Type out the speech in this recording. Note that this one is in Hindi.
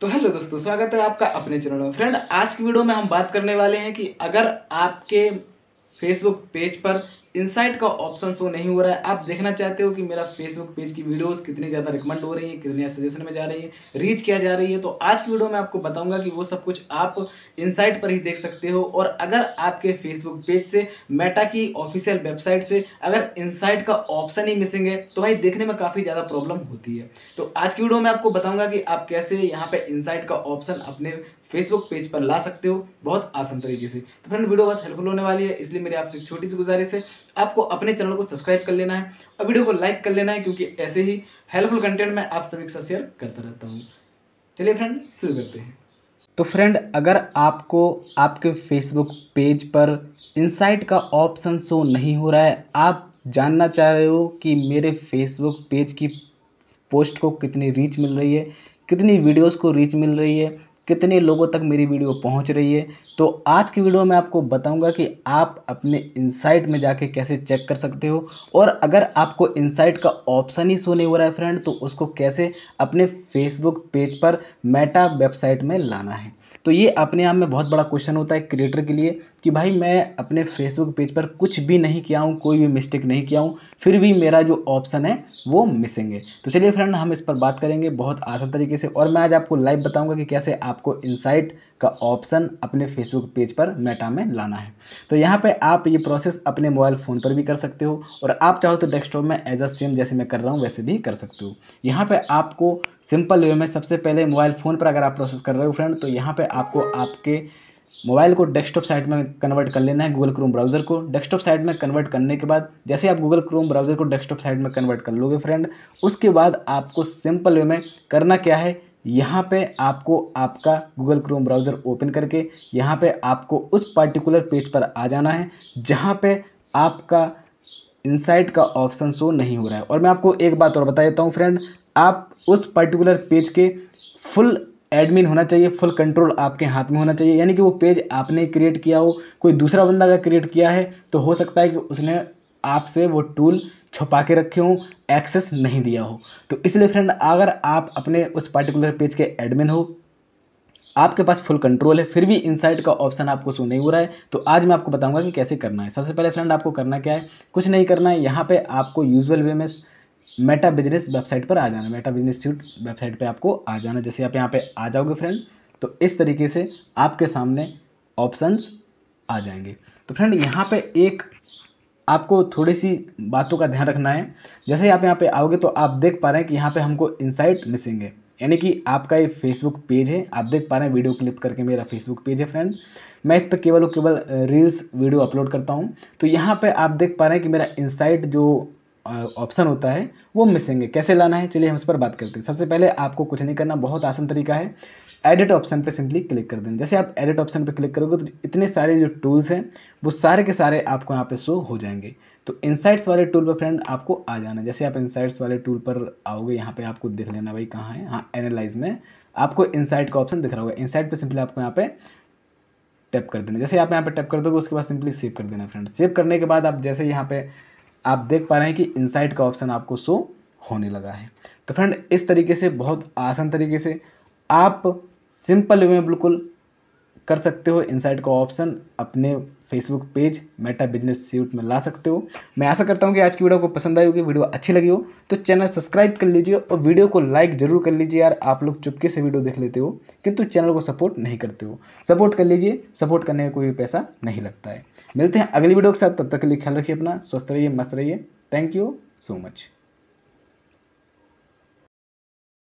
तो हेलो दोस्तों स्वागत है आपका अपने चैनल में फ्रेंड आज की वीडियो में हम बात करने वाले हैं कि अगर आपके फेसबुक पेज पर इनसाइट का ऑप्शन शो नहीं हो रहा है आप देखना चाहते हो कि मेरा फेसबुक पेज की वीडियोस कितनी ज़्यादा रिकमेंड हो रही है कितनी सजेशन में जा रही है रीच किया जा रही है तो आज की वीडियो में आपको बताऊंगा कि वो सब कुछ आप इनसाइट पर ही देख सकते हो और अगर आपके फेसबुक पेज से मेटा की ऑफिशियल वेबसाइट से अगर इनसाइट का ऑप्शन ही मिसिंग है तो भाई देखने में काफ़ी ज़्यादा प्रॉब्लम होती है तो आज की वीडियो में आपको बताऊंगा कि आप कैसे यहाँ पे इनसाइट का ऑप्शन अपने फेसबुक पेज पर ला सकते हो बहुत आसान तरीके से तो फ्रेंड वीडियो बहुत हेल्पफुल होने वाली है इसलिए मेरी आपसे छोटी सी गुजारिश है आपको अपने चैनल को सब्सक्राइब कर लेना है और वीडियो को लाइक कर लेना है क्योंकि ऐसे ही हेल्पफुल कंटेंट मैं आप सभी के साथ शेयर करता रहता हूँ चलिए फ्रेंड शुरू करते हैं तो फ्रेंड अगर आपको आपके फेसबुक पेज पर इनसाइट का ऑप्शन शो नहीं हो रहा है आप जानना चाह रहे हो कि मेरे फेसबुक पेज की पोस्ट को कितनी रीच मिल रही है कितनी वीडियोस को रीच मिल रही है कितने लोगों तक मेरी वीडियो पहुंच रही है तो आज की वीडियो में आपको बताऊंगा कि आप अपने इनसाइट में जाके कैसे चेक कर सकते हो और अगर आपको इनसाइट का ऑप्शन ही सो नहीं हो रहा है फ्रेंड तो उसको कैसे अपने फेसबुक पेज पर मेटा वेबसाइट में लाना है तो ये अपने आप में बहुत बड़ा क्वेश्चन होता है क्रिएटर के लिए कि भाई मैं अपने फेसबुक पेज पर कुछ भी नहीं किया हूँ कोई भी मिस्टेक नहीं किया हूँ फिर भी मेरा जो ऑप्शन है वो मिसिंग है तो चलिए फ्रेंड हम इस पर बात करेंगे बहुत आसान तरीके से और मैं आज आपको लाइव बताऊँगा कि कैसे आपको इंसाइट का ऑप्शन अपने फेसबुक पेज पर मेटा में लाना है तो यहाँ पर आप ये प्रोसेस अपने मोबाइल फ़ोन पर भी कर सकते हो और आप चाहो तो डेस्कटॉप में एज अ सेम जैसे मैं कर रहा हूँ वैसे भी कर सकते हो यहाँ पर आपको सिंपल वे में सबसे पहले मोबाइल फ़ोन पर अगर आप प्रोसेस कर रहे हो फ्रेंड तो यहाँ पे आपको आपके मोबाइल को डेस्कटॉप साइट में कन्वर्ट कर लेना है गूगल क्रोम ब्राउज़र को डेस्कटॉप साइट में कन्वर्ट करने के बाद जैसे आप गूगल क्रोम ब्राउज़र को डेस्कटॉप साइट में कन्वर्ट कर लोगे फ्रेंड उसके बाद आपको सिंपल वे में करना क्या है यहाँ पे आपको आपका गूगल क्रोम ब्राउज़र ओपन करके यहाँ पे आपको उस पर्टिकुलर पेज पर आ जाना है जहाँ पे आपका इनसाइट का ऑप्शन शो नहीं हो रहा है और मैं आपको एक बात और बता देता हूँ फ्रेंड आप उस पर्टिकुलर पेज के फुल एडमिन होना चाहिए फुल कंट्रोल आपके हाथ में होना चाहिए यानी कि वो पेज आपने क्रिएट किया हो कोई दूसरा बंदा अगर क्रिएट किया है तो हो सकता है कि उसने आपसे वो टूल छुपा के रखे हों एक्सेस नहीं दिया हो तो इसलिए फ्रेंड अगर आप अपने उस पर्टिकुलर पेज के एडमिन हो आपके पास फुल कंट्रोल है फिर भी इनसाइट का ऑप्शन आपको सो नहीं हो रहा है तो आज मैं आपको बताऊंगा कि कैसे करना है सबसे पहले फ्रेंड आपको करना क्या है कुछ नहीं करना है यहाँ पे आपको यूजुअल वे में मेटा बिजनेस वेबसाइट पर आ जाना मेटा बिजनेस सूट वेबसाइट पर आपको आ जाना जैसे आप यहाँ पर आ जाओगे फ्रेंड तो इस तरीके से आपके सामने ऑप्शंस आ जाएंगे तो फ्रेंड यहाँ पे एक आपको थोड़ी सी बातों का ध्यान रखना है जैसे ही आप यहाँ पे आओगे तो आप देख पा रहे हैं कि यहाँ पे हमको इनसाइट मिसिंग है यानी कि आपका ये फेसबुक पेज है आप देख पा रहे हैं वीडियो क्लिप करके मेरा फेसबुक पेज है फ्रेंड मैं इस पर केवल और केवल रील्स वीडियो अपलोड करता हूँ तो यहाँ पे आप देख पा रहे हैं कि मेरा इनसाइट जो ऑप्शन होता है वो मिसिंग है कैसे लाना है चलिए हम इस पर बात करते हैं सबसे पहले आपको कुछ नहीं करना बहुत आसान तरीका है एडिट ऑप्शन पर सिंपली क्लिक कर देना जैसे आप एडिट ऑप्शन पर क्लिक करोगे तो इतने सारे जो टूल्स हैं वो सारे के सारे आपको यहाँ पे शो हो जाएंगे तो इनसाइट्स वाले टूल पर फ्रेंड आपको आ जाना जैसे आप इनसाइट्स वाले टूल पर आओगे यहाँ पे आपको देख लेना भाई कहाँ है हाँ एनालाइज में आपको इनसाइट का ऑप्शन दिख रहा होगा इनसाइट पर सिंपली आपको यहाँ पे टैप कर देना जैसे आप यहाँ पे टैप कर दोगे उसके बाद सिंपली सेव कर देना फ्रेंड सेव करने के बाद आप जैसे यहाँ पे आप देख पा रहे हैं कि इनसाइट का ऑप्शन आपको शो होने लगा है तो फ्रेंड इस तरीके से बहुत आसान तरीके से आप सिंपल वे में बिल्कुल कर सकते हो इनसाइट का ऑप्शन अपने Facebook page Meta business suite में ला सकते हो मैं आशा करता हूँ कि आज की वीडियो को पसंद आई होगी वीडियो अच्छी लगी हो तो चैनल सब्सक्राइब कर लीजिए और वीडियो को लाइक जरूर कर लीजिए यार आप लोग चुपके से वीडियो देख लेते हो किंतु चैनल को सपोर्ट नहीं करते हो सपोर्ट कर लीजिए सपोर्ट करने का कोई पैसा नहीं लगता है मिलते हैं अगली वीडियो के साथ तब तक के लिए ख्याल रखिए अपना स्वस्थ रहिए मस्त रहिए थैंक यू सो मच